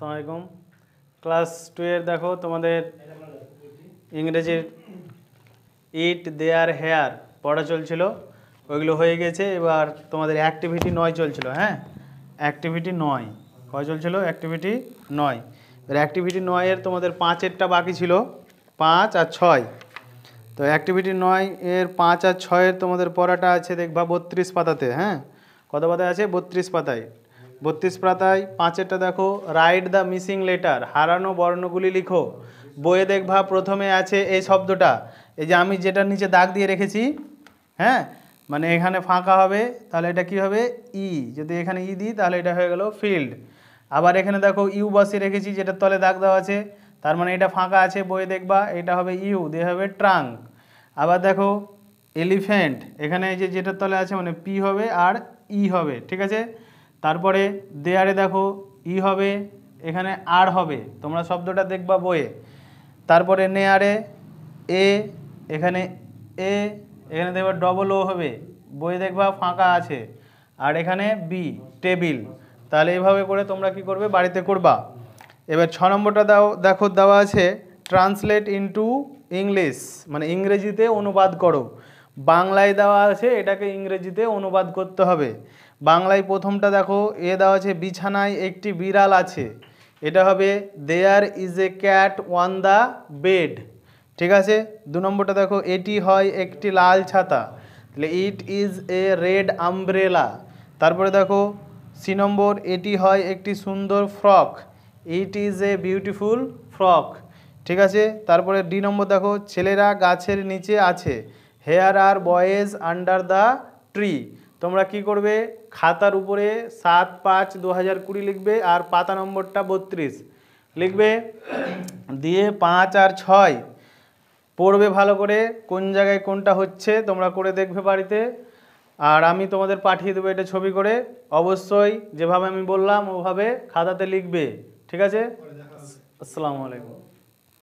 আসসালামু ক্লাস টুয়ের দেখো তোমাদের ইংরেজির ইট দেয়ার হেয়ার পড়া চলছিল ওইগুলো হয়ে গেছে এবার তোমাদের অ্যাক্টিভিটি নয় চলছিল হ্যাঁ অ্যাক্টিভিটি নয় কয় চলছিল অ্যাক্টিভিটি নয় এবার অ্যাক্টিভিটি নয়ের তোমাদের পাঁচেরটা বাকি ছিল পাঁচ আর ছয় তো অ্যাক্টিভিটি নয় এর পাঁচ আর ছয়ের তোমাদের পড়াটা আছে দেখবা বত্রিশ পাতাতে হ্যাঁ কত পাতায় আছে বত্রিশ পাতায় বত্রিশ পাতায় পাঁচেরটা দেখো রাইট দ্য মিসিং লেটার হারানো বর্ণগুলি লিখো বইয়ে দেখবা প্রথমে আছে এই শব্দটা এই যে আমি যেটা নিচে দাগ দিয়ে রেখেছি হ্যাঁ মানে এখানে ফাঁকা হবে তাহলে এটা কি হবে ই e। যদি এখানে ই e দিই তাহলে এটা হয়ে গেল ফিল্ড আবার এখানে দেখো ইউ বসে রেখেছি যেটা তলে দাগ দেওয়া আছে তার মানে এটা ফাঁকা আছে বইয়ে দেখবা এটা হবে ইউ দিয়ে হবে ট্রাঙ্ক আবার দেখো এলিফ্যান্ট এখানে যে যেটার তলে আছে মানে পি হবে আর ই e হবে ঠিক আছে তারপরে দেয়ারে দেখো ই হবে এখানে আর হবে তোমরা শব্দটা দেখবা বইয়ে তারপরে নেয়ারে এ এখানে এ এখানে দেখবা ডবল ও হবে বই দেখবা ফাঁকা আছে আর এখানে বি টেবিল তাহলে এইভাবে করে তোমরা কি করবে বাড়িতে করবা এবার ছ নম্বরটা দাও দেখো দেওয়া আছে ট্রান্সলেট ইনটু ইংলিশ মানে ইংরেজিতে অনুবাদ করো বাংলায় দেওয়া আছে এটাকে ইংরেজিতে অনুবাদ করতে হবে বাংলায় প্রথমটা দেখো এ দেওয়া আছে বিছানায় একটি বিড়াল আছে এটা হবে there is a cat on the bed ঠিক আছে দু নম্বরটা দেখো এটি হয় একটি লাল ছাতা তাহলে it is a red umbrella তারপরে দেখো সি নম্বর এটি হয় একটি সুন্দর frock it is a beautiful frock ঠিক আছে তারপরে ডি নম্বর দেখো ছেলেরা গাছের নিচে আছে here are boys under the tree তোমরা কি করবে খাতার উপরে সাত পাঁচ দু হাজার কুড়ি লিখবে আর পাতা নম্বরটা বত্রিশ লিখবে দিয়ে পাঁচ আর ছয় পড়বে ভালো করে কোন জায়গায় কোনটা হচ্ছে তোমরা করে দেখবে বাড়িতে আর আমি তোমাদের পাঠিয়ে দেবো এটা ছবি করে অবশ্যই যেভাবে আমি বললাম ওভাবে খাতাতে লিখবে ঠিক আছে আসসালামু আলাইকুম